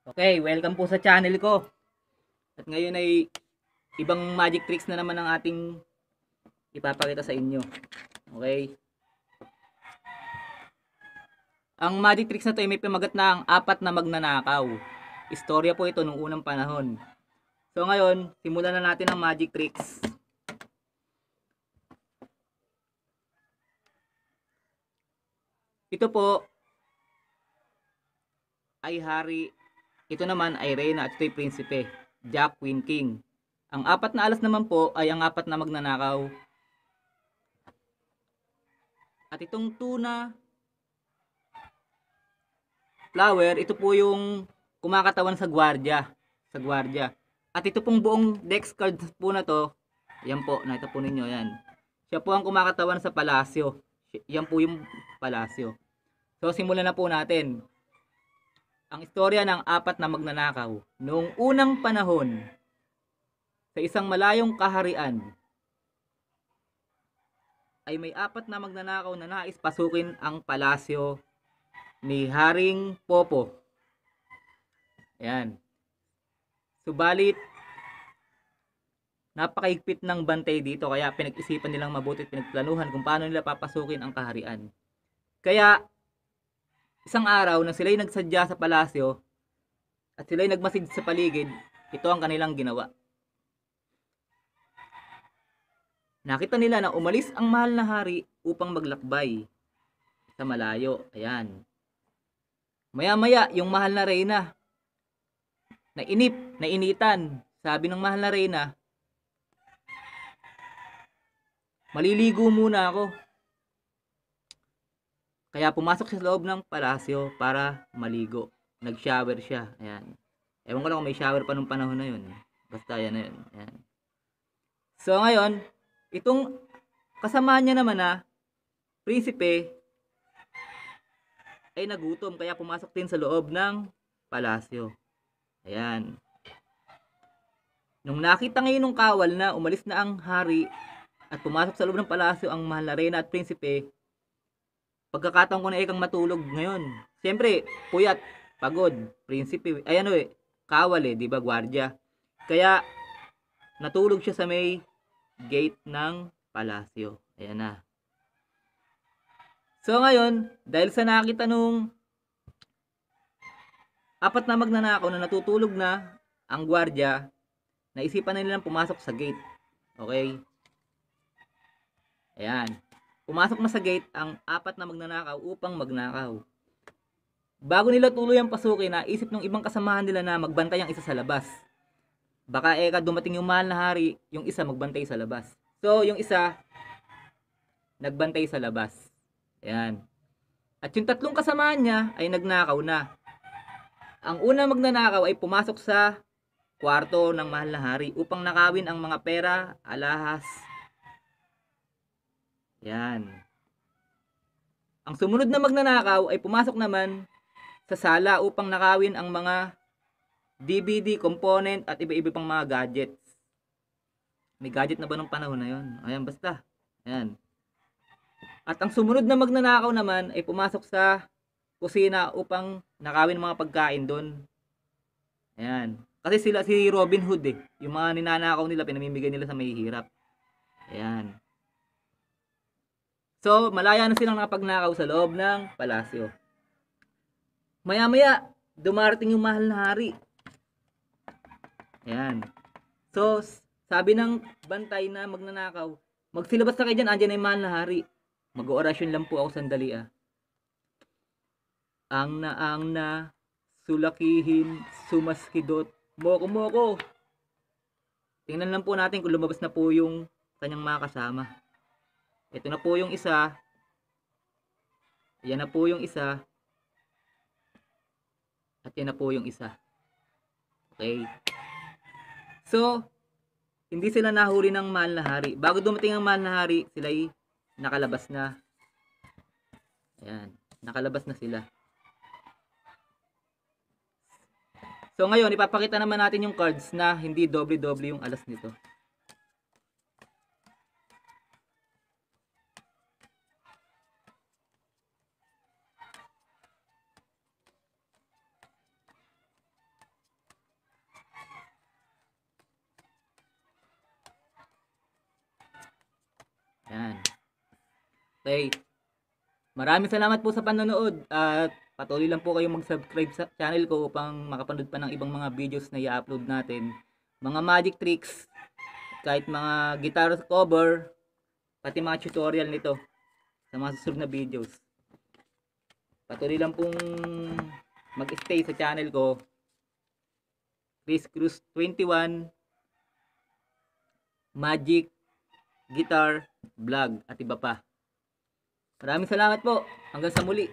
Okay, welcome po sa channel ko. At ngayon ay ibang magic tricks na naman ang ating ipapakita sa inyo. Okay. Ang magic tricks na to ay may pamagat na ang apat na magnanakaw. Istorya po ito nung unang panahon. So ngayon, simulan na natin ang magic tricks. Ito po ay hari ito naman ay reyna at ito'y prinsipe, Jack, Queen, King. Ang apat na alas naman po ay ang apat na magnanakaw. At itong tuna flower, ito po yung kumakatawan sa gwardiya. Sa gwardiya. At ito pong buong dex card po na to, yan po, nakita po ninyo yan. Siya po ang kumakatawan sa palasyo. Yan po yung palasyo. So simulan na po natin ang istorya ng apat na magnanakaw noong unang panahon sa isang malayong kaharian ay may apat na magnanakaw na nais pasukin ang palasyo ni Haring Popo. Ayan. Subalit, napakaigpit ng bantay dito kaya pinag-isipan nilang mabuti at pinagplanuhan kung paano nila papasukin ang kaharian. Kaya, Isang araw na sila'y nagsadya sa palasyo at sila'y nagmasid sa paligid, ito ang kanilang ginawa. Nakita nila na umalis ang mahal na hari upang maglakbay sa malayo. Ayan. Maya-maya, yung mahal na reyna, nainip, nainitan, sabi ng mahal na reyna, maliligo muna ako. Kaya pumasok siya sa loob ng palasyo para maligo. Nag-shower siya. Ayan. Ewan ko lang kung may shower pa nung panahon na yun. Eh. Basta yan na yun. Ayan. So ngayon, itong kasama niya naman na prinsipe ay nagutom kaya pumasok din sa loob ng palasyo. Ayan. Nung nakita ngayon ng kawal na umalis na ang hari at pumasok sa loob ng palasyo ang mahal na reyna at prinsipe, pagkakataon ko na ikang eh matulog ngayon. Siyempre, puyat, pagod, prinsipe, ay ano eh, kawal eh, di ba, gwardiya. Kaya, natulog siya sa may gate ng palasyo. Ayan na. So ngayon, dahil sa nakita nung apat na magnanakaw na natutulog na ang gwardiya, naisipan na nilang pumasok sa gate. Okay? Ayan. Pumasok na sa gate ang apat na magnanakaw upang magnakaw. Bago nila tuluyang pasukin, na isip ng ibang kasamahan nila na magbantay ang isa sa labas. Baka eka eh, dumating yung mahal na hari, yung isa magbantay sa labas. So, yung isa, nagbantay sa labas. Ayan. At yung tatlong kasamahan niya ay nagnakaw na. Ang una magnanakaw ay pumasok sa kwarto ng mahal na hari upang nakawin ang mga pera, alahas, yan. Ang sumunod na magnanakaw ay pumasok naman sa sala upang nakawin ang mga DVD component at iba-iba pang mga gadgets. May gadget na ba nung panahon na yon? Ayan, basta. Ayan. At ang sumunod na magnanakaw naman ay pumasok sa kusina upang nakawin mga pagkain doon. Ayan. Kasi sila si Robin Hood eh. Yung mga ninanakaw nila, pinamimigay nila sa may hirap. Ayan. So, malaya na silang nakapagnakaw sa loob ng palasyo. Maya-maya, dumarating yung mahal na hari. Ayan. So, sabi ng bantay na magnanakaw, magsilabas na kayo dyan, andyan na yung mahal na hari. Mag-oorasyon lang po ako sandali ah. Ang na ang na, sulakihin, sumaskidot, moko-moko. Tingnan lang po natin kung lumabas na po yung kanyang mga kasama. Ito na po yung isa. Yan na po yung isa. At yan na po yung isa. Okay. So, hindi sila nahuli ng mahal na hari. Bago dumating ang mahal na hari, sila ay nakalabas na. Ayan. Nakalabas na sila. So, ngayon, ipapakita naman natin yung cards na hindi doble-doble yung alas nito. Yan. Okay. Maraming salamat po sa panonood at patuloy lang po kayong mag-subscribe sa channel ko upang makapanood pa ng ibang mga videos na i-upload natin. Mga magic tricks, kahit mga guitar cover, pati mga tutorial nito sa mga susunod na videos. Patuloy lang pong mag-stay sa channel ko. Chris Cruz 21 Magic guitar, vlog at iba pa. Maraming salamat po. Hanggang sa muli.